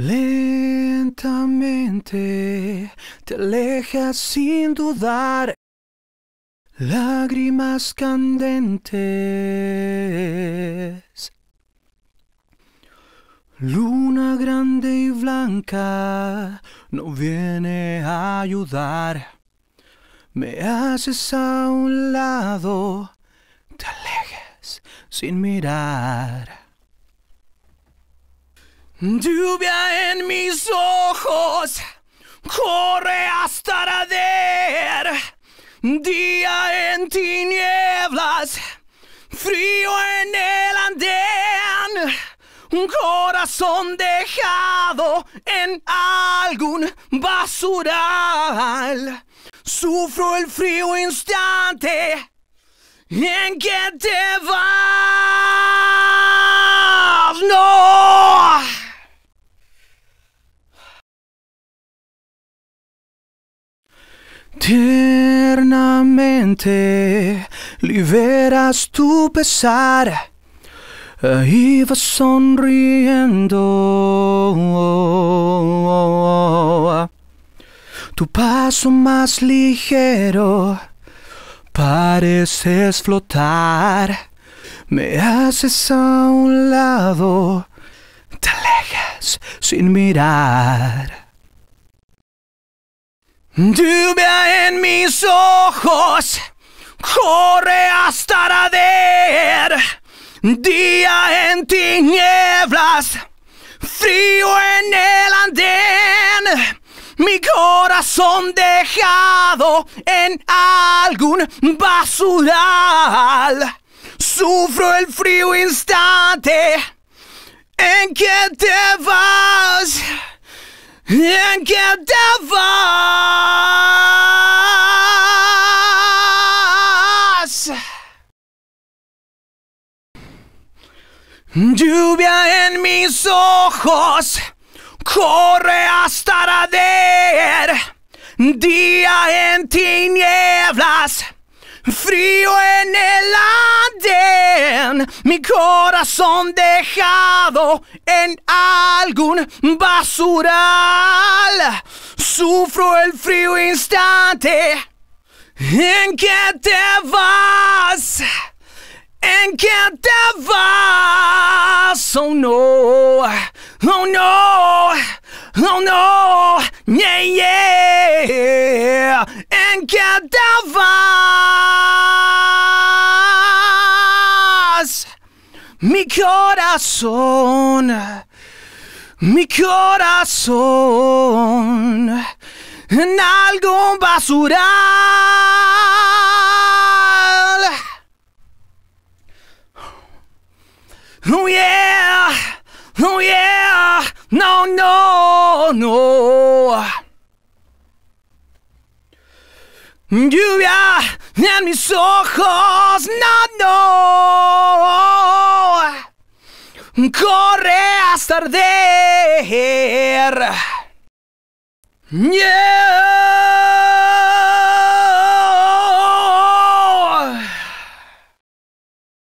Lentamente te alejas sin dudar, lágrimas candentes. Luna grande y blanca no viene a ayudar. Me haces a un lado, te alejas sin mirar. Lluvia en mis ojos corre hasta arder. Día en tinieblas, frío en el andén. Un corazón dejado en algún basural. Sufro el frío instante en que te vas. Tiernamente liberas tu pesar. Ahí vas sonriendo. Tu paso más ligero pareces flotar. Me haces a un lado, te alejas sin mirar. Lluvia en mis ojos corre hasta arder. Día en tinieblas, frío en el andén. Mi corazón dejado en algún basural. Sufro el frío instante en que te vas. En que te vas. Lluvia en mis ojos, corre hasta arder. Día en tinieblas, frío en el andén. Mi corazón dejado en algún basural. Sufro el frío instante en que te vas. Oh no! Oh no! Yeah, yeah! And cadavers! Mi corazón! Mi corazón! En algún basural! Oh yeah! No, no, no! You are let me so close, no, no! Corre a estar Yeah!